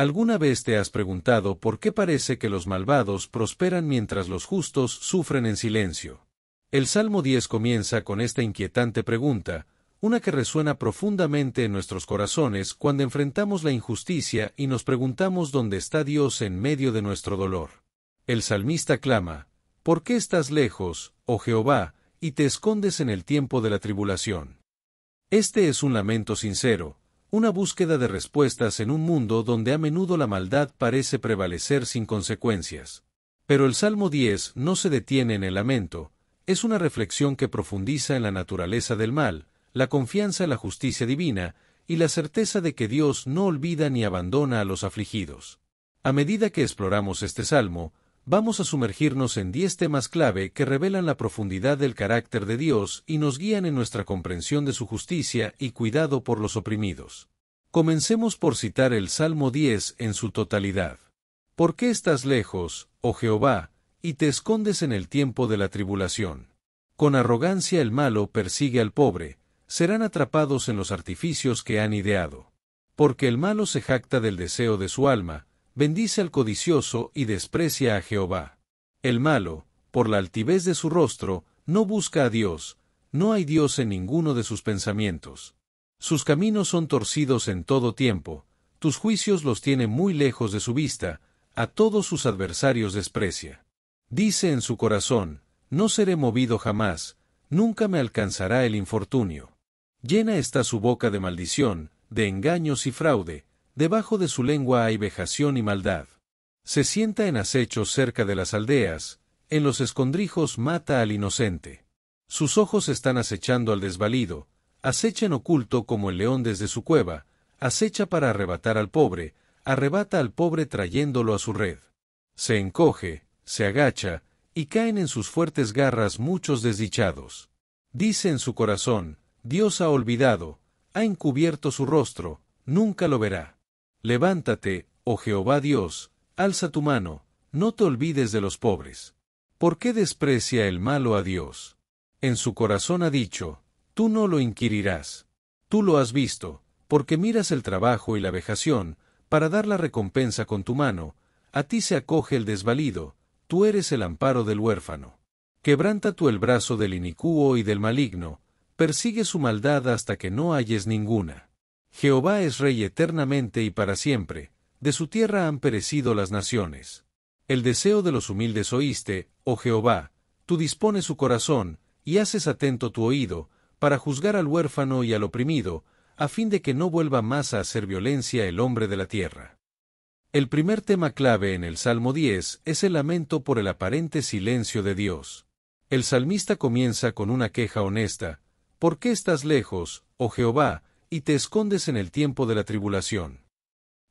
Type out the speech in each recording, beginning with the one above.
¿Alguna vez te has preguntado por qué parece que los malvados prosperan mientras los justos sufren en silencio? El Salmo 10 comienza con esta inquietante pregunta, una que resuena profundamente en nuestros corazones cuando enfrentamos la injusticia y nos preguntamos dónde está Dios en medio de nuestro dolor. El salmista clama, ¿Por qué estás lejos, oh Jehová, y te escondes en el tiempo de la tribulación? Este es un lamento sincero, una búsqueda de respuestas en un mundo donde a menudo la maldad parece prevalecer sin consecuencias. Pero el Salmo 10 no se detiene en el lamento, es una reflexión que profundiza en la naturaleza del mal, la confianza en la justicia divina y la certeza de que Dios no olvida ni abandona a los afligidos. A medida que exploramos este salmo, vamos a sumergirnos en diez temas clave que revelan la profundidad del carácter de Dios y nos guían en nuestra comprensión de su justicia y cuidado por los oprimidos. Comencemos por citar el Salmo 10 en su totalidad. ¿Por qué estás lejos, oh Jehová, y te escondes en el tiempo de la tribulación? Con arrogancia el malo persigue al pobre, serán atrapados en los artificios que han ideado. Porque el malo se jacta del deseo de su alma, bendice al codicioso y desprecia a Jehová. El malo, por la altivez de su rostro, no busca a Dios, no hay Dios en ninguno de sus pensamientos. Sus caminos son torcidos en todo tiempo, tus juicios los tiene muy lejos de su vista, a todos sus adversarios desprecia. Dice en su corazón, no seré movido jamás, nunca me alcanzará el infortunio. Llena está su boca de maldición, de engaños y fraude, Debajo de su lengua hay vejación y maldad. Se sienta en acecho cerca de las aldeas, en los escondrijos mata al inocente. Sus ojos están acechando al desvalido, acecha en oculto como el león desde su cueva, acecha para arrebatar al pobre, arrebata al pobre trayéndolo a su red. Se encoge, se agacha, y caen en sus fuertes garras muchos desdichados. Dice en su corazón, Dios ha olvidado, ha encubierto su rostro, nunca lo verá. Levántate, oh Jehová Dios, alza tu mano, no te olvides de los pobres. ¿Por qué desprecia el malo a Dios? En su corazón ha dicho, tú no lo inquirirás. Tú lo has visto, porque miras el trabajo y la vejación, para dar la recompensa con tu mano, a ti se acoge el desvalido, tú eres el amparo del huérfano. Quebranta tú el brazo del inicuo y del maligno, persigue su maldad hasta que no halles ninguna. Jehová es rey eternamente y para siempre, de su tierra han perecido las naciones. El deseo de los humildes oíste, oh Jehová, tú dispones su corazón, y haces atento tu oído, para juzgar al huérfano y al oprimido, a fin de que no vuelva más a hacer violencia el hombre de la tierra. El primer tema clave en el Salmo 10 es el lamento por el aparente silencio de Dios. El salmista comienza con una queja honesta, ¿Por qué estás lejos, oh Jehová, y te escondes en el tiempo de la tribulación?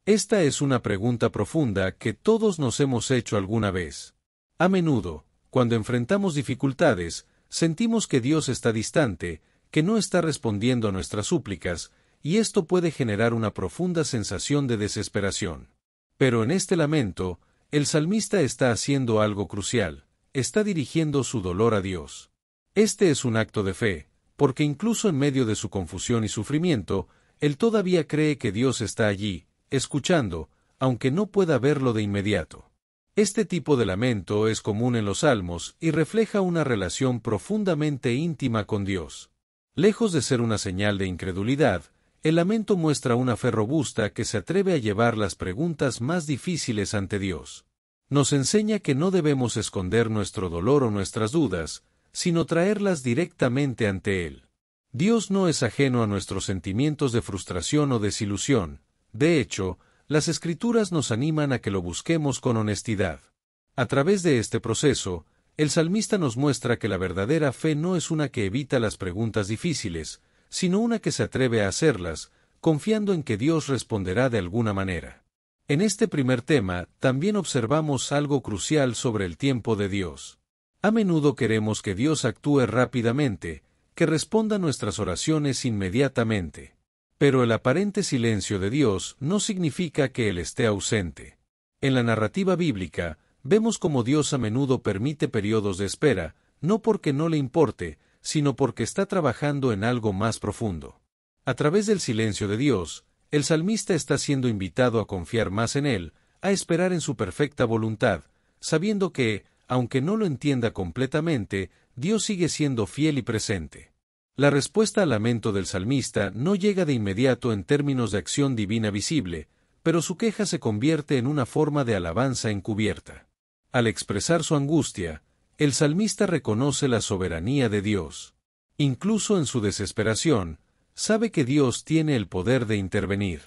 Esta es una pregunta profunda que todos nos hemos hecho alguna vez. A menudo, cuando enfrentamos dificultades, sentimos que Dios está distante, que no está respondiendo a nuestras súplicas, y esto puede generar una profunda sensación de desesperación. Pero en este lamento, el salmista está haciendo algo crucial, está dirigiendo su dolor a Dios. Este es un acto de fe, porque incluso en medio de su confusión y sufrimiento, él todavía cree que Dios está allí, escuchando, aunque no pueda verlo de inmediato. Este tipo de lamento es común en los salmos y refleja una relación profundamente íntima con Dios. Lejos de ser una señal de incredulidad, el lamento muestra una fe robusta que se atreve a llevar las preguntas más difíciles ante Dios. Nos enseña que no debemos esconder nuestro dolor o nuestras dudas, sino traerlas directamente ante Él. Dios no es ajeno a nuestros sentimientos de frustración o desilusión, de hecho, las escrituras nos animan a que lo busquemos con honestidad. A través de este proceso, el salmista nos muestra que la verdadera fe no es una que evita las preguntas difíciles, sino una que se atreve a hacerlas, confiando en que Dios responderá de alguna manera. En este primer tema también observamos algo crucial sobre el tiempo de Dios. A menudo queremos que Dios actúe rápidamente, que responda nuestras oraciones inmediatamente. Pero el aparente silencio de Dios no significa que Él esté ausente. En la narrativa bíblica, vemos cómo Dios a menudo permite periodos de espera, no porque no le importe, sino porque está trabajando en algo más profundo. A través del silencio de Dios, el salmista está siendo invitado a confiar más en Él, a esperar en su perfecta voluntad, sabiendo que, aunque no lo entienda completamente, Dios sigue siendo fiel y presente. La respuesta al lamento del salmista no llega de inmediato en términos de acción divina visible, pero su queja se convierte en una forma de alabanza encubierta. Al expresar su angustia, el salmista reconoce la soberanía de Dios. Incluso en su desesperación, sabe que Dios tiene el poder de intervenir.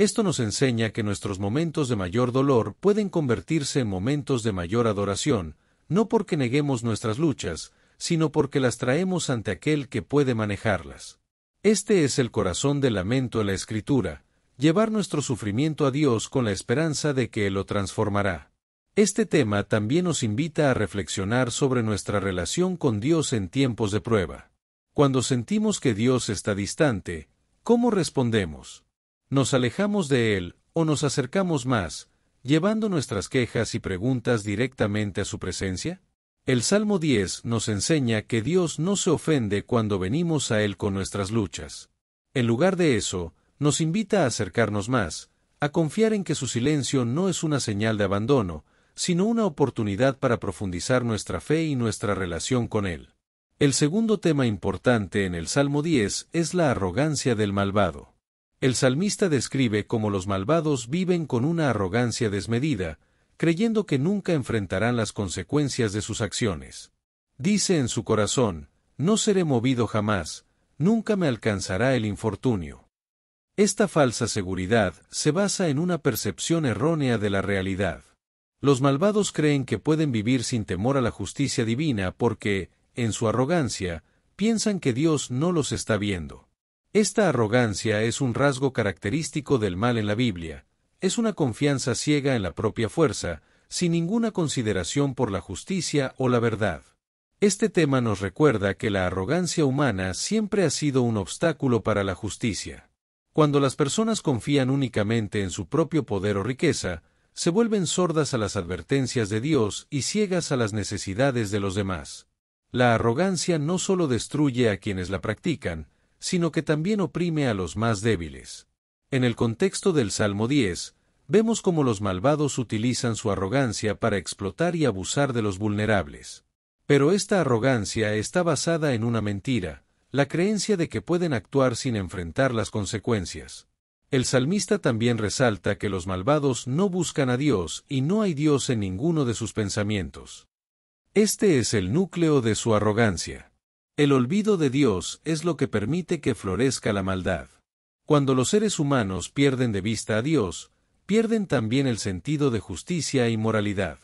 Esto nos enseña que nuestros momentos de mayor dolor pueden convertirse en momentos de mayor adoración, no porque neguemos nuestras luchas, sino porque las traemos ante aquel que puede manejarlas. Este es el corazón del lamento en la Escritura, llevar nuestro sufrimiento a Dios con la esperanza de que Él lo transformará. Este tema también nos invita a reflexionar sobre nuestra relación con Dios en tiempos de prueba. Cuando sentimos que Dios está distante, ¿cómo respondemos? nos alejamos de Él o nos acercamos más, llevando nuestras quejas y preguntas directamente a su presencia? El Salmo 10 nos enseña que Dios no se ofende cuando venimos a Él con nuestras luchas. En lugar de eso, nos invita a acercarnos más, a confiar en que su silencio no es una señal de abandono, sino una oportunidad para profundizar nuestra fe y nuestra relación con Él. El segundo tema importante en el Salmo 10 es la arrogancia del malvado. El salmista describe cómo los malvados viven con una arrogancia desmedida, creyendo que nunca enfrentarán las consecuencias de sus acciones. Dice en su corazón, no seré movido jamás, nunca me alcanzará el infortunio. Esta falsa seguridad se basa en una percepción errónea de la realidad. Los malvados creen que pueden vivir sin temor a la justicia divina porque, en su arrogancia, piensan que Dios no los está viendo. Esta arrogancia es un rasgo característico del mal en la Biblia, es una confianza ciega en la propia fuerza, sin ninguna consideración por la justicia o la verdad. Este tema nos recuerda que la arrogancia humana siempre ha sido un obstáculo para la justicia. Cuando las personas confían únicamente en su propio poder o riqueza, se vuelven sordas a las advertencias de Dios y ciegas a las necesidades de los demás. La arrogancia no solo destruye a quienes la practican, sino que también oprime a los más débiles. En el contexto del Salmo 10, vemos cómo los malvados utilizan su arrogancia para explotar y abusar de los vulnerables. Pero esta arrogancia está basada en una mentira, la creencia de que pueden actuar sin enfrentar las consecuencias. El salmista también resalta que los malvados no buscan a Dios y no hay Dios en ninguno de sus pensamientos. Este es el núcleo de su arrogancia. El olvido de Dios es lo que permite que florezca la maldad. Cuando los seres humanos pierden de vista a Dios, pierden también el sentido de justicia y moralidad.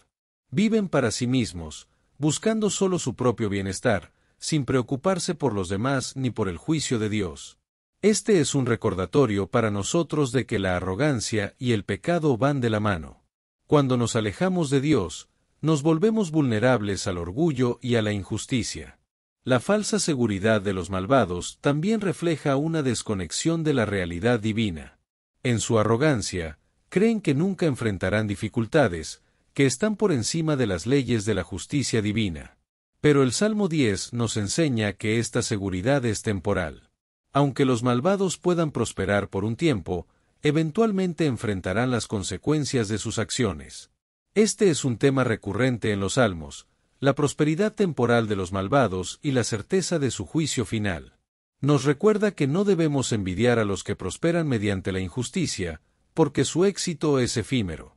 Viven para sí mismos, buscando solo su propio bienestar, sin preocuparse por los demás ni por el juicio de Dios. Este es un recordatorio para nosotros de que la arrogancia y el pecado van de la mano. Cuando nos alejamos de Dios, nos volvemos vulnerables al orgullo y a la injusticia. La falsa seguridad de los malvados también refleja una desconexión de la realidad divina. En su arrogancia, creen que nunca enfrentarán dificultades, que están por encima de las leyes de la justicia divina. Pero el Salmo 10 nos enseña que esta seguridad es temporal. Aunque los malvados puedan prosperar por un tiempo, eventualmente enfrentarán las consecuencias de sus acciones. Este es un tema recurrente en los Salmos, la prosperidad temporal de los malvados y la certeza de su juicio final. Nos recuerda que no debemos envidiar a los que prosperan mediante la injusticia, porque su éxito es efímero.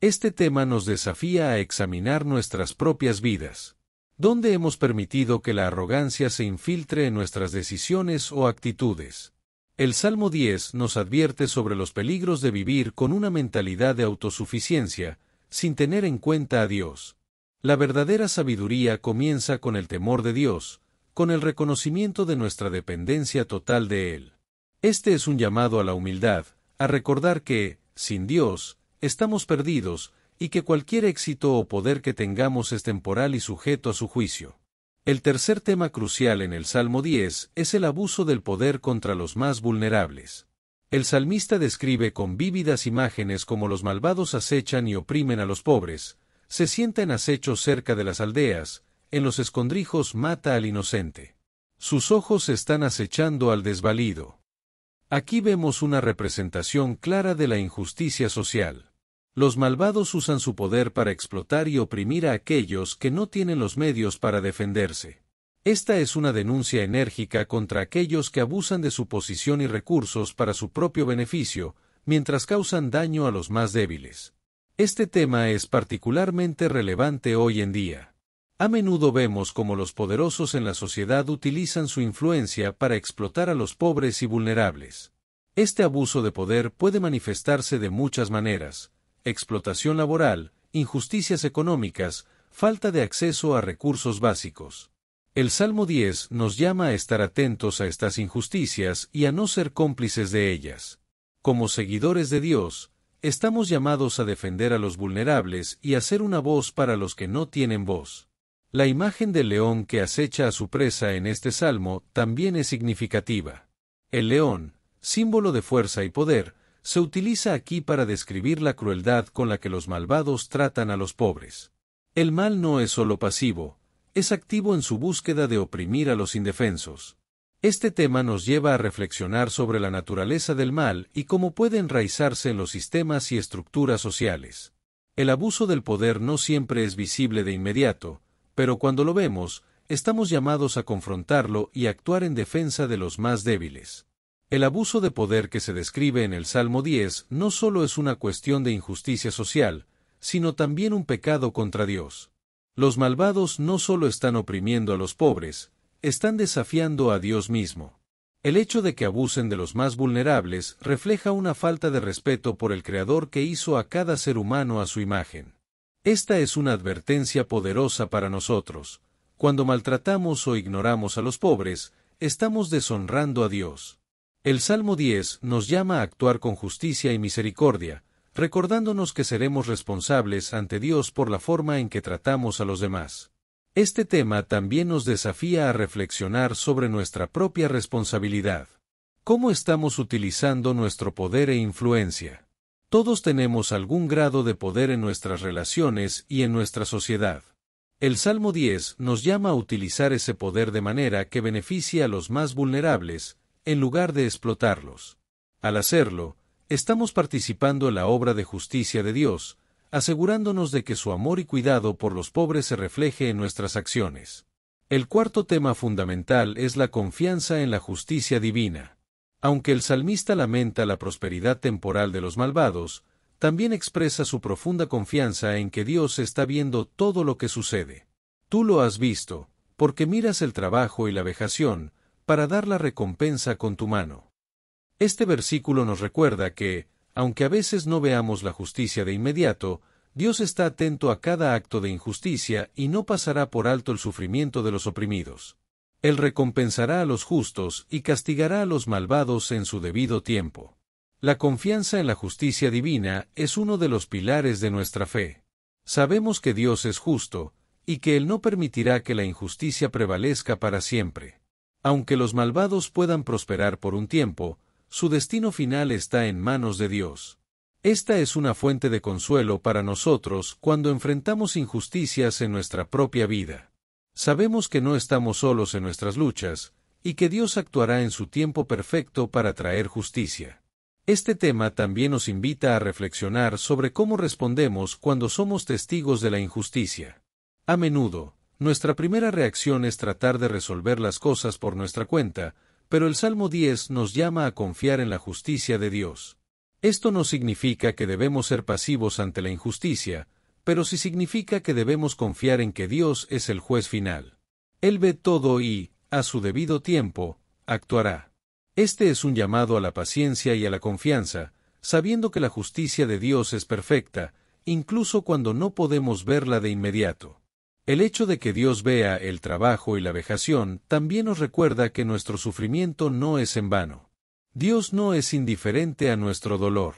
Este tema nos desafía a examinar nuestras propias vidas. ¿Dónde hemos permitido que la arrogancia se infiltre en nuestras decisiones o actitudes? El Salmo 10 nos advierte sobre los peligros de vivir con una mentalidad de autosuficiencia, sin tener en cuenta a Dios. La verdadera sabiduría comienza con el temor de Dios, con el reconocimiento de nuestra dependencia total de Él. Este es un llamado a la humildad, a recordar que, sin Dios, estamos perdidos, y que cualquier éxito o poder que tengamos es temporal y sujeto a su juicio. El tercer tema crucial en el Salmo 10 es el abuso del poder contra los más vulnerables. El salmista describe con vívidas imágenes cómo los malvados acechan y oprimen a los pobres, se sienta en acecho cerca de las aldeas, en los escondrijos mata al inocente. Sus ojos están acechando al desvalido. Aquí vemos una representación clara de la injusticia social. Los malvados usan su poder para explotar y oprimir a aquellos que no tienen los medios para defenderse. Esta es una denuncia enérgica contra aquellos que abusan de su posición y recursos para su propio beneficio, mientras causan daño a los más débiles. Este tema es particularmente relevante hoy en día. A menudo vemos cómo los poderosos en la sociedad utilizan su influencia para explotar a los pobres y vulnerables. Este abuso de poder puede manifestarse de muchas maneras, explotación laboral, injusticias económicas, falta de acceso a recursos básicos. El Salmo 10 nos llama a estar atentos a estas injusticias y a no ser cómplices de ellas. Como seguidores de Dios, Estamos llamados a defender a los vulnerables y a ser una voz para los que no tienen voz. La imagen del león que acecha a su presa en este salmo también es significativa. El león, símbolo de fuerza y poder, se utiliza aquí para describir la crueldad con la que los malvados tratan a los pobres. El mal no es solo pasivo, es activo en su búsqueda de oprimir a los indefensos. Este tema nos lleva a reflexionar sobre la naturaleza del mal y cómo puede enraizarse en los sistemas y estructuras sociales. El abuso del poder no siempre es visible de inmediato, pero cuando lo vemos, estamos llamados a confrontarlo y actuar en defensa de los más débiles. El abuso de poder que se describe en el Salmo 10 no solo es una cuestión de injusticia social, sino también un pecado contra Dios. Los malvados no solo están oprimiendo a los pobres, están desafiando a Dios mismo. El hecho de que abusen de los más vulnerables refleja una falta de respeto por el Creador que hizo a cada ser humano a su imagen. Esta es una advertencia poderosa para nosotros. Cuando maltratamos o ignoramos a los pobres, estamos deshonrando a Dios. El Salmo 10 nos llama a actuar con justicia y misericordia, recordándonos que seremos responsables ante Dios por la forma en que tratamos a los demás. Este tema también nos desafía a reflexionar sobre nuestra propia responsabilidad. ¿Cómo estamos utilizando nuestro poder e influencia? Todos tenemos algún grado de poder en nuestras relaciones y en nuestra sociedad. El Salmo 10 nos llama a utilizar ese poder de manera que beneficie a los más vulnerables, en lugar de explotarlos. Al hacerlo, estamos participando en la obra de justicia de Dios, asegurándonos de que su amor y cuidado por los pobres se refleje en nuestras acciones. El cuarto tema fundamental es la confianza en la justicia divina. Aunque el salmista lamenta la prosperidad temporal de los malvados, también expresa su profunda confianza en que Dios está viendo todo lo que sucede. Tú lo has visto, porque miras el trabajo y la vejación, para dar la recompensa con tu mano. Este versículo nos recuerda que, aunque a veces no veamos la justicia de inmediato, Dios está atento a cada acto de injusticia y no pasará por alto el sufrimiento de los oprimidos. Él recompensará a los justos y castigará a los malvados en su debido tiempo. La confianza en la justicia divina es uno de los pilares de nuestra fe. Sabemos que Dios es justo, y que Él no permitirá que la injusticia prevalezca para siempre. Aunque los malvados puedan prosperar por un tiempo, su destino final está en manos de Dios. Esta es una fuente de consuelo para nosotros cuando enfrentamos injusticias en nuestra propia vida. Sabemos que no estamos solos en nuestras luchas, y que Dios actuará en su tiempo perfecto para traer justicia. Este tema también nos invita a reflexionar sobre cómo respondemos cuando somos testigos de la injusticia. A menudo, nuestra primera reacción es tratar de resolver las cosas por nuestra cuenta, pero el Salmo 10 nos llama a confiar en la justicia de Dios. Esto no significa que debemos ser pasivos ante la injusticia, pero sí significa que debemos confiar en que Dios es el juez final. Él ve todo y, a su debido tiempo, actuará. Este es un llamado a la paciencia y a la confianza, sabiendo que la justicia de Dios es perfecta, incluso cuando no podemos verla de inmediato. El hecho de que Dios vea el trabajo y la vejación también nos recuerda que nuestro sufrimiento no es en vano. Dios no es indiferente a nuestro dolor.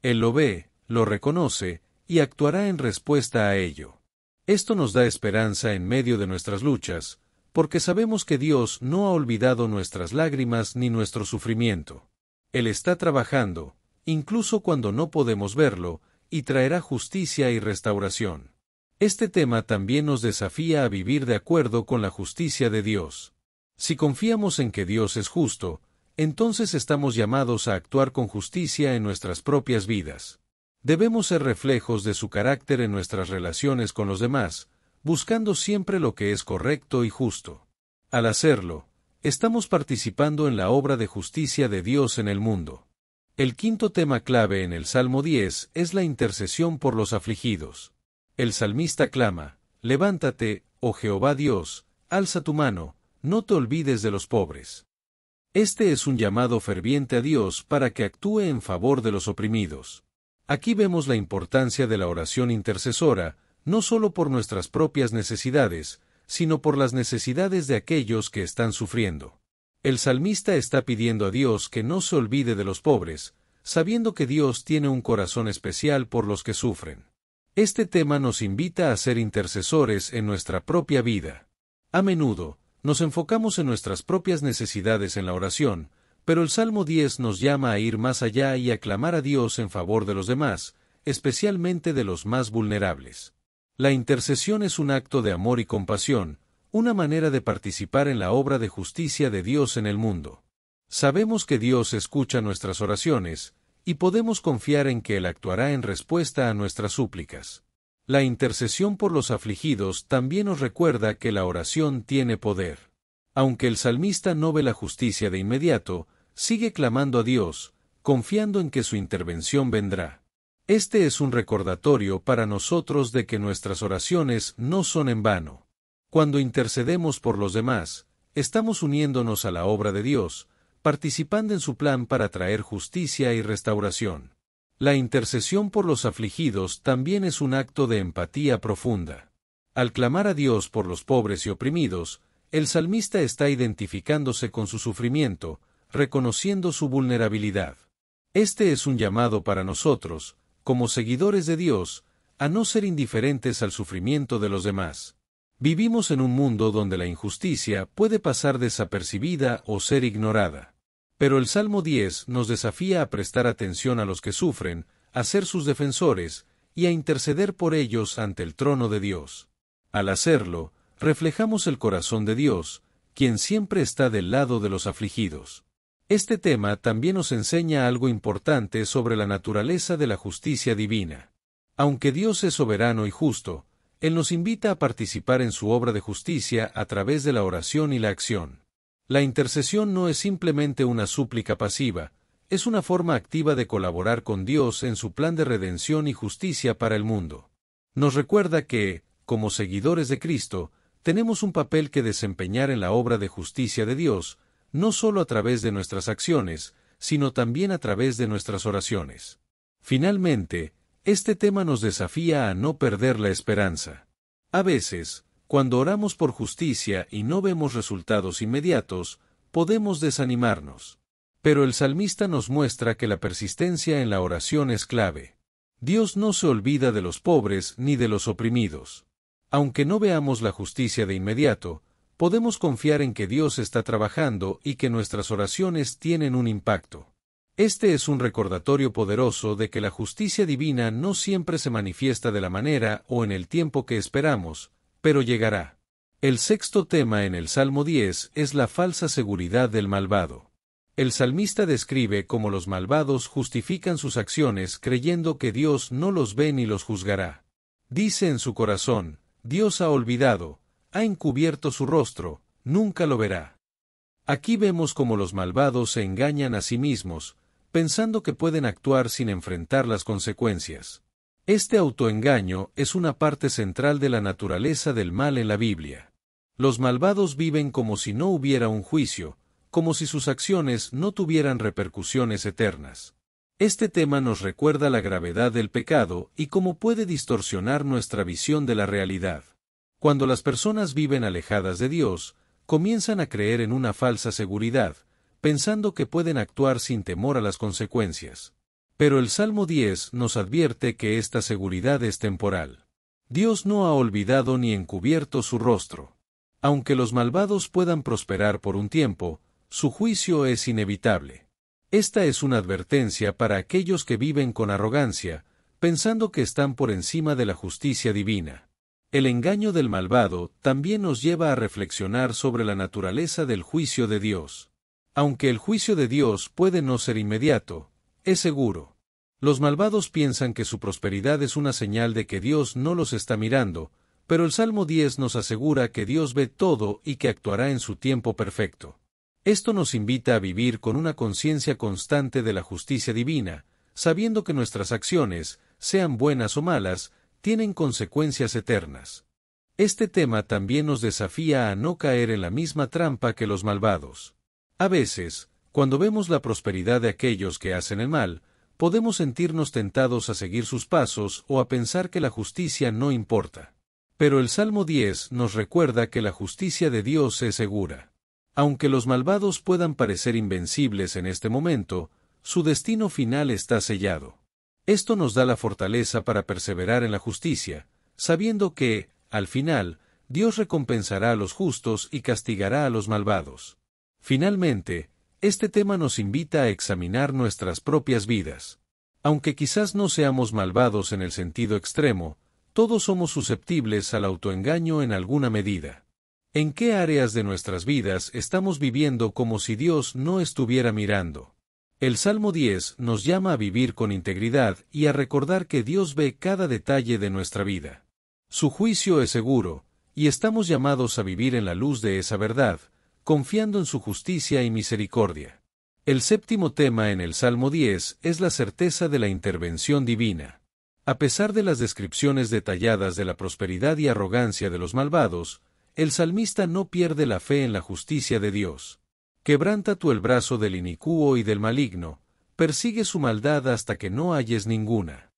Él lo ve, lo reconoce, y actuará en respuesta a ello. Esto nos da esperanza en medio de nuestras luchas, porque sabemos que Dios no ha olvidado nuestras lágrimas ni nuestro sufrimiento. Él está trabajando, incluso cuando no podemos verlo, y traerá justicia y restauración. Este tema también nos desafía a vivir de acuerdo con la justicia de Dios. Si confiamos en que Dios es justo, entonces estamos llamados a actuar con justicia en nuestras propias vidas. Debemos ser reflejos de su carácter en nuestras relaciones con los demás, buscando siempre lo que es correcto y justo. Al hacerlo, estamos participando en la obra de justicia de Dios en el mundo. El quinto tema clave en el Salmo 10 es la intercesión por los afligidos. El salmista clama, Levántate, oh Jehová Dios, alza tu mano, no te olvides de los pobres. Este es un llamado ferviente a Dios para que actúe en favor de los oprimidos. Aquí vemos la importancia de la oración intercesora, no solo por nuestras propias necesidades, sino por las necesidades de aquellos que están sufriendo. El salmista está pidiendo a Dios que no se olvide de los pobres, sabiendo que Dios tiene un corazón especial por los que sufren. Este tema nos invita a ser intercesores en nuestra propia vida. A menudo, nos enfocamos en nuestras propias necesidades en la oración, pero el Salmo 10 nos llama a ir más allá y a clamar a Dios en favor de los demás, especialmente de los más vulnerables. La intercesión es un acto de amor y compasión, una manera de participar en la obra de justicia de Dios en el mundo. Sabemos que Dios escucha nuestras oraciones, y podemos confiar en que Él actuará en respuesta a nuestras súplicas. La intercesión por los afligidos también nos recuerda que la oración tiene poder. Aunque el salmista no ve la justicia de inmediato, sigue clamando a Dios, confiando en que su intervención vendrá. Este es un recordatorio para nosotros de que nuestras oraciones no son en vano. Cuando intercedemos por los demás, estamos uniéndonos a la obra de Dios, participando en su plan para traer justicia y restauración. La intercesión por los afligidos también es un acto de empatía profunda. Al clamar a Dios por los pobres y oprimidos, el salmista está identificándose con su sufrimiento, reconociendo su vulnerabilidad. Este es un llamado para nosotros, como seguidores de Dios, a no ser indiferentes al sufrimiento de los demás. Vivimos en un mundo donde la injusticia puede pasar desapercibida o ser ignorada. Pero el Salmo 10 nos desafía a prestar atención a los que sufren, a ser sus defensores y a interceder por ellos ante el trono de Dios. Al hacerlo, reflejamos el corazón de Dios, quien siempre está del lado de los afligidos. Este tema también nos enseña algo importante sobre la naturaleza de la justicia divina. Aunque Dios es soberano y justo, Él nos invita a participar en su obra de justicia a través de la oración y la acción. La intercesión no es simplemente una súplica pasiva, es una forma activa de colaborar con Dios en su plan de redención y justicia para el mundo. Nos recuerda que, como seguidores de Cristo, tenemos un papel que desempeñar en la obra de justicia de Dios, no solo a través de nuestras acciones, sino también a través de nuestras oraciones. Finalmente, este tema nos desafía a no perder la esperanza. A veces, cuando oramos por justicia y no vemos resultados inmediatos, podemos desanimarnos. Pero el salmista nos muestra que la persistencia en la oración es clave. Dios no se olvida de los pobres ni de los oprimidos. Aunque no veamos la justicia de inmediato, podemos confiar en que Dios está trabajando y que nuestras oraciones tienen un impacto. Este es un recordatorio poderoso de que la justicia divina no siempre se manifiesta de la manera o en el tiempo que esperamos, pero llegará. El sexto tema en el Salmo 10 es la falsa seguridad del malvado. El salmista describe cómo los malvados justifican sus acciones creyendo que Dios no los ve ni los juzgará. Dice en su corazón, Dios ha olvidado, ha encubierto su rostro, nunca lo verá. Aquí vemos cómo los malvados se engañan a sí mismos, pensando que pueden actuar sin enfrentar las consecuencias. Este autoengaño es una parte central de la naturaleza del mal en la Biblia. Los malvados viven como si no hubiera un juicio, como si sus acciones no tuvieran repercusiones eternas. Este tema nos recuerda la gravedad del pecado y cómo puede distorsionar nuestra visión de la realidad. Cuando las personas viven alejadas de Dios, comienzan a creer en una falsa seguridad, pensando que pueden actuar sin temor a las consecuencias. Pero el Salmo 10 nos advierte que esta seguridad es temporal. Dios no ha olvidado ni encubierto su rostro. Aunque los malvados puedan prosperar por un tiempo, su juicio es inevitable. Esta es una advertencia para aquellos que viven con arrogancia, pensando que están por encima de la justicia divina. El engaño del malvado también nos lleva a reflexionar sobre la naturaleza del juicio de Dios. Aunque el juicio de Dios puede no ser inmediato, es seguro. Los malvados piensan que su prosperidad es una señal de que Dios no los está mirando, pero el Salmo 10 nos asegura que Dios ve todo y que actuará en su tiempo perfecto. Esto nos invita a vivir con una conciencia constante de la justicia divina, sabiendo que nuestras acciones, sean buenas o malas, tienen consecuencias eternas. Este tema también nos desafía a no caer en la misma trampa que los malvados. A veces, cuando vemos la prosperidad de aquellos que hacen el mal, podemos sentirnos tentados a seguir sus pasos o a pensar que la justicia no importa. Pero el Salmo 10 nos recuerda que la justicia de Dios es segura. Aunque los malvados puedan parecer invencibles en este momento, su destino final está sellado. Esto nos da la fortaleza para perseverar en la justicia, sabiendo que, al final, Dios recompensará a los justos y castigará a los malvados. Finalmente, este tema nos invita a examinar nuestras propias vidas. Aunque quizás no seamos malvados en el sentido extremo, todos somos susceptibles al autoengaño en alguna medida. ¿En qué áreas de nuestras vidas estamos viviendo como si Dios no estuviera mirando? El Salmo 10 nos llama a vivir con integridad y a recordar que Dios ve cada detalle de nuestra vida. Su juicio es seguro, y estamos llamados a vivir en la luz de esa verdad, confiando en su justicia y misericordia. El séptimo tema en el Salmo 10 es la certeza de la intervención divina. A pesar de las descripciones detalladas de la prosperidad y arrogancia de los malvados, el salmista no pierde la fe en la justicia de Dios. Quebranta tú el brazo del inicuo y del maligno, persigue su maldad hasta que no halles ninguna.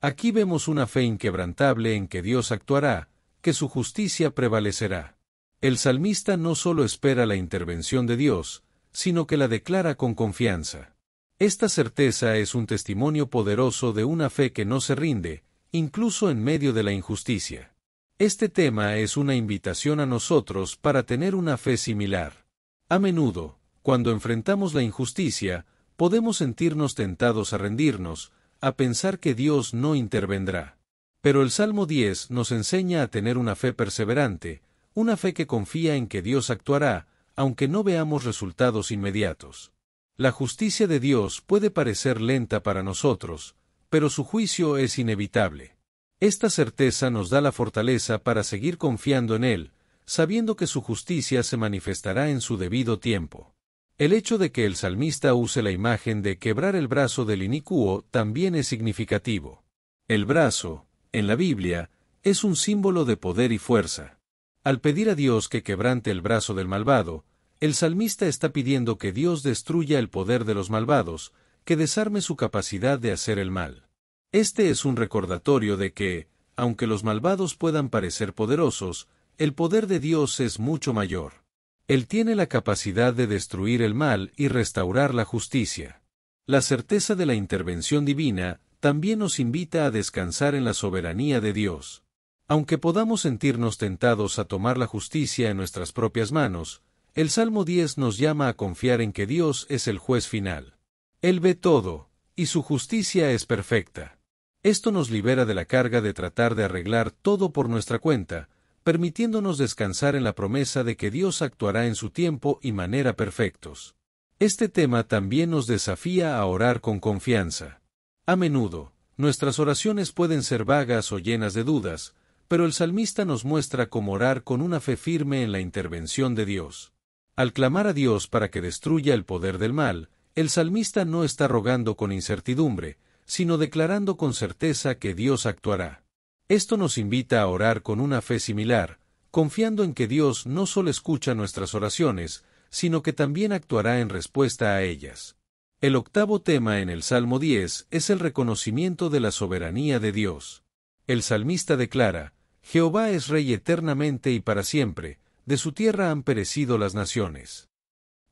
Aquí vemos una fe inquebrantable en que Dios actuará, que su justicia prevalecerá. El salmista no solo espera la intervención de Dios, sino que la declara con confianza. Esta certeza es un testimonio poderoso de una fe que no se rinde, incluso en medio de la injusticia. Este tema es una invitación a nosotros para tener una fe similar. A menudo, cuando enfrentamos la injusticia, podemos sentirnos tentados a rendirnos, a pensar que Dios no intervendrá. Pero el Salmo 10 nos enseña a tener una fe perseverante, una fe que confía en que Dios actuará, aunque no veamos resultados inmediatos. La justicia de Dios puede parecer lenta para nosotros, pero su juicio es inevitable. Esta certeza nos da la fortaleza para seguir confiando en Él, sabiendo que su justicia se manifestará en su debido tiempo. El hecho de que el salmista use la imagen de quebrar el brazo del inicuo también es significativo. El brazo, en la Biblia, es un símbolo de poder y fuerza. Al pedir a Dios que quebrante el brazo del malvado, el salmista está pidiendo que Dios destruya el poder de los malvados, que desarme su capacidad de hacer el mal. Este es un recordatorio de que, aunque los malvados puedan parecer poderosos, el poder de Dios es mucho mayor. Él tiene la capacidad de destruir el mal y restaurar la justicia. La certeza de la intervención divina también nos invita a descansar en la soberanía de Dios. Aunque podamos sentirnos tentados a tomar la justicia en nuestras propias manos, el Salmo 10 nos llama a confiar en que Dios es el juez final. Él ve todo, y su justicia es perfecta. Esto nos libera de la carga de tratar de arreglar todo por nuestra cuenta, permitiéndonos descansar en la promesa de que Dios actuará en su tiempo y manera perfectos. Este tema también nos desafía a orar con confianza. A menudo, nuestras oraciones pueden ser vagas o llenas de dudas, pero el salmista nos muestra cómo orar con una fe firme en la intervención de Dios. Al clamar a Dios para que destruya el poder del mal, el salmista no está rogando con incertidumbre, sino declarando con certeza que Dios actuará. Esto nos invita a orar con una fe similar, confiando en que Dios no solo escucha nuestras oraciones, sino que también actuará en respuesta a ellas. El octavo tema en el Salmo 10 es el reconocimiento de la soberanía de Dios. El salmista declara, Jehová es rey eternamente y para siempre, de su tierra han perecido las naciones.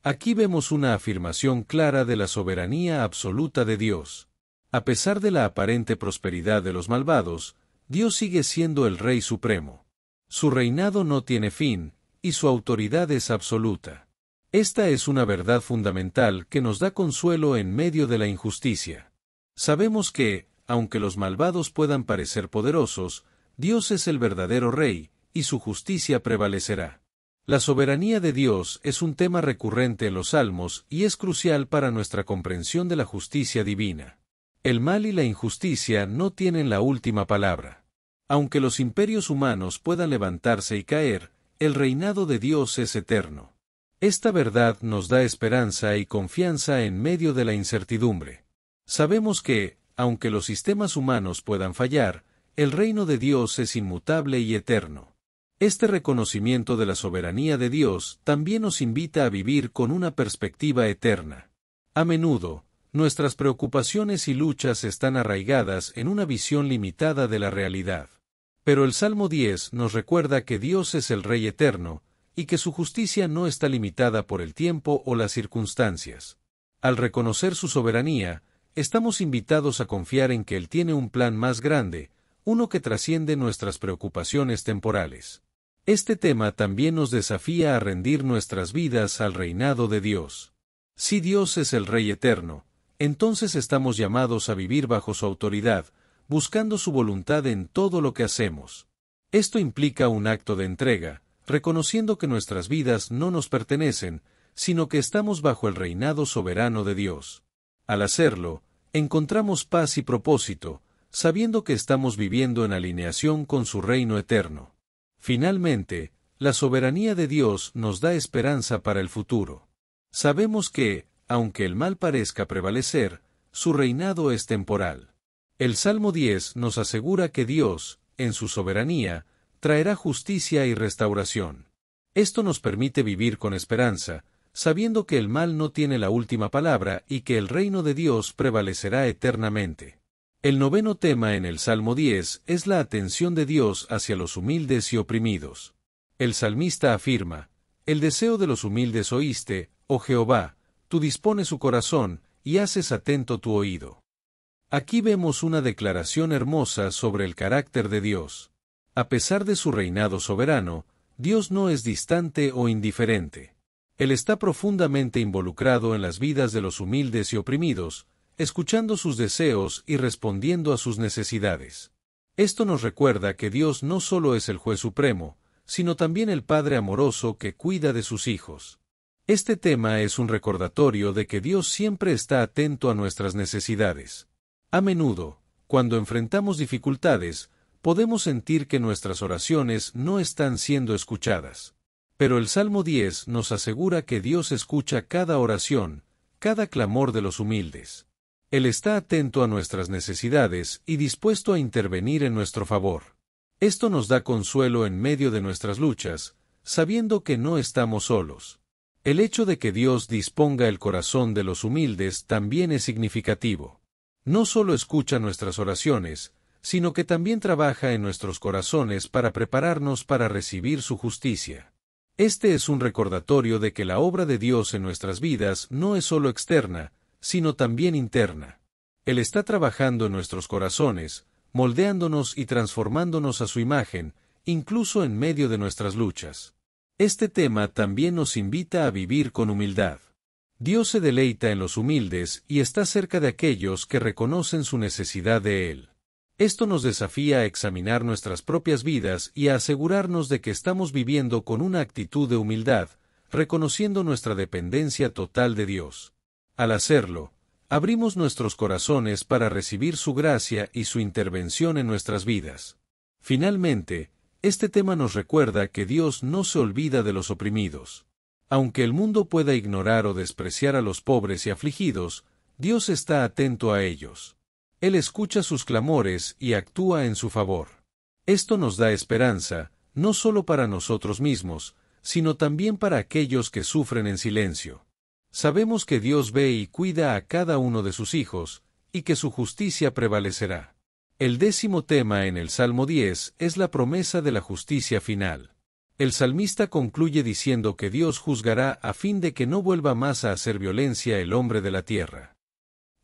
Aquí vemos una afirmación clara de la soberanía absoluta de Dios. A pesar de la aparente prosperidad de los malvados, Dios sigue siendo el Rey Supremo. Su reinado no tiene fin, y su autoridad es absoluta. Esta es una verdad fundamental que nos da consuelo en medio de la injusticia. Sabemos que, aunque los malvados puedan parecer poderosos, Dios es el verdadero Rey, y su justicia prevalecerá. La soberanía de Dios es un tema recurrente en los salmos y es crucial para nuestra comprensión de la justicia divina. El mal y la injusticia no tienen la última palabra. Aunque los imperios humanos puedan levantarse y caer, el reinado de Dios es eterno. Esta verdad nos da esperanza y confianza en medio de la incertidumbre. Sabemos que, aunque los sistemas humanos puedan fallar, el reino de Dios es inmutable y eterno. Este reconocimiento de la soberanía de Dios también nos invita a vivir con una perspectiva eterna. A menudo, nuestras preocupaciones y luchas están arraigadas en una visión limitada de la realidad. Pero el Salmo 10 nos recuerda que Dios es el Rey eterno, y que su justicia no está limitada por el tiempo o las circunstancias. Al reconocer su soberanía, estamos invitados a confiar en que Él tiene un plan más grande, uno que trasciende nuestras preocupaciones temporales. Este tema también nos desafía a rendir nuestras vidas al reinado de Dios. Si Dios es el Rey eterno, entonces estamos llamados a vivir bajo su autoridad, buscando su voluntad en todo lo que hacemos. Esto implica un acto de entrega, reconociendo que nuestras vidas no nos pertenecen, sino que estamos bajo el reinado soberano de Dios. Al hacerlo, encontramos paz y propósito, sabiendo que estamos viviendo en alineación con su reino eterno. Finalmente, la soberanía de Dios nos da esperanza para el futuro. Sabemos que, aunque el mal parezca prevalecer, su reinado es temporal. El Salmo 10 nos asegura que Dios, en su soberanía, traerá justicia y restauración. Esto nos permite vivir con esperanza, sabiendo que el mal no tiene la última palabra y que el reino de Dios prevalecerá eternamente. El noveno tema en el Salmo 10 es la atención de Dios hacia los humildes y oprimidos. El salmista afirma, El deseo de los humildes oíste, oh Jehová, tú dispones su corazón, y haces atento tu oído. Aquí vemos una declaración hermosa sobre el carácter de Dios. A pesar de su reinado soberano, Dios no es distante o indiferente. Él está profundamente involucrado en las vidas de los humildes y oprimidos, escuchando sus deseos y respondiendo a sus necesidades. Esto nos recuerda que Dios no solo es el juez supremo, sino también el Padre amoroso que cuida de sus hijos. Este tema es un recordatorio de que Dios siempre está atento a nuestras necesidades. A menudo, cuando enfrentamos dificultades, podemos sentir que nuestras oraciones no están siendo escuchadas. Pero el Salmo 10 nos asegura que Dios escucha cada oración, cada clamor de los humildes. Él está atento a nuestras necesidades y dispuesto a intervenir en nuestro favor. Esto nos da consuelo en medio de nuestras luchas, sabiendo que no estamos solos. El hecho de que Dios disponga el corazón de los humildes también es significativo. No solo escucha nuestras oraciones, sino que también trabaja en nuestros corazones para prepararnos para recibir su justicia. Este es un recordatorio de que la obra de Dios en nuestras vidas no es solo externa, sino también interna. Él está trabajando en nuestros corazones, moldeándonos y transformándonos a su imagen, incluso en medio de nuestras luchas. Este tema también nos invita a vivir con humildad. Dios se deleita en los humildes y está cerca de aquellos que reconocen su necesidad de Él. Esto nos desafía a examinar nuestras propias vidas y a asegurarnos de que estamos viviendo con una actitud de humildad, reconociendo nuestra dependencia total de Dios. Al hacerlo, abrimos nuestros corazones para recibir su gracia y su intervención en nuestras vidas. Finalmente, este tema nos recuerda que Dios no se olvida de los oprimidos. Aunque el mundo pueda ignorar o despreciar a los pobres y afligidos, Dios está atento a ellos. Él escucha sus clamores y actúa en su favor. Esto nos da esperanza, no solo para nosotros mismos, sino también para aquellos que sufren en silencio. Sabemos que Dios ve y cuida a cada uno de sus hijos, y que su justicia prevalecerá. El décimo tema en el Salmo 10 es la promesa de la justicia final. El salmista concluye diciendo que Dios juzgará a fin de que no vuelva más a hacer violencia el hombre de la tierra.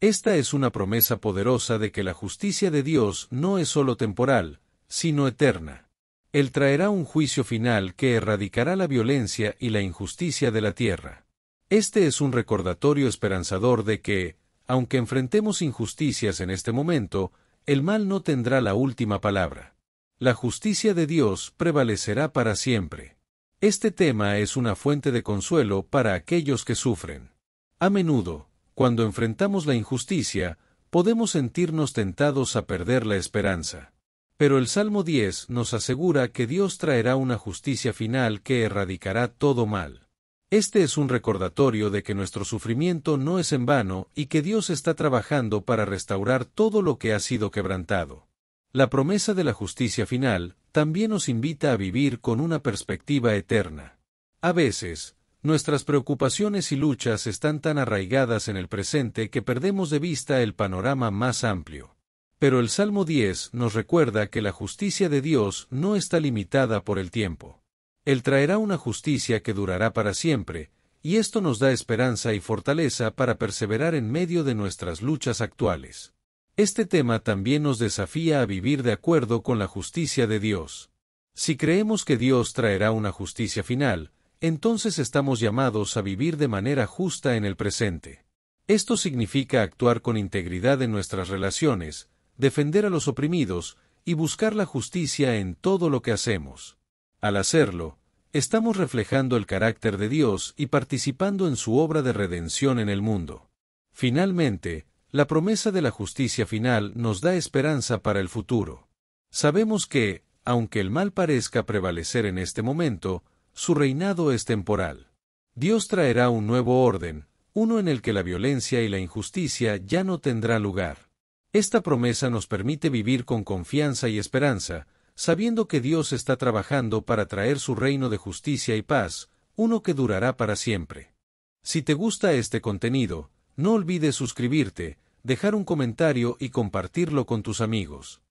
Esta es una promesa poderosa de que la justicia de Dios no es sólo temporal, sino eterna. Él traerá un juicio final que erradicará la violencia y la injusticia de la tierra. Este es un recordatorio esperanzador de que, aunque enfrentemos injusticias en este momento, el mal no tendrá la última palabra. La justicia de Dios prevalecerá para siempre. Este tema es una fuente de consuelo para aquellos que sufren. A menudo, cuando enfrentamos la injusticia, podemos sentirnos tentados a perder la esperanza. Pero el Salmo 10 nos asegura que Dios traerá una justicia final que erradicará todo mal. Este es un recordatorio de que nuestro sufrimiento no es en vano y que Dios está trabajando para restaurar todo lo que ha sido quebrantado. La promesa de la justicia final también nos invita a vivir con una perspectiva eterna. A veces, nuestras preocupaciones y luchas están tan arraigadas en el presente que perdemos de vista el panorama más amplio. Pero el Salmo 10 nos recuerda que la justicia de Dios no está limitada por el tiempo. Él traerá una justicia que durará para siempre, y esto nos da esperanza y fortaleza para perseverar en medio de nuestras luchas actuales. Este tema también nos desafía a vivir de acuerdo con la justicia de Dios. Si creemos que Dios traerá una justicia final, entonces estamos llamados a vivir de manera justa en el presente. Esto significa actuar con integridad en nuestras relaciones, defender a los oprimidos y buscar la justicia en todo lo que hacemos. Al hacerlo, estamos reflejando el carácter de Dios y participando en su obra de redención en el mundo. Finalmente, la promesa de la justicia final nos da esperanza para el futuro. Sabemos que, aunque el mal parezca prevalecer en este momento, su reinado es temporal. Dios traerá un nuevo orden, uno en el que la violencia y la injusticia ya no tendrá lugar. Esta promesa nos permite vivir con confianza y esperanza, sabiendo que Dios está trabajando para traer su reino de justicia y paz, uno que durará para siempre. Si te gusta este contenido, no olvides suscribirte, dejar un comentario y compartirlo con tus amigos.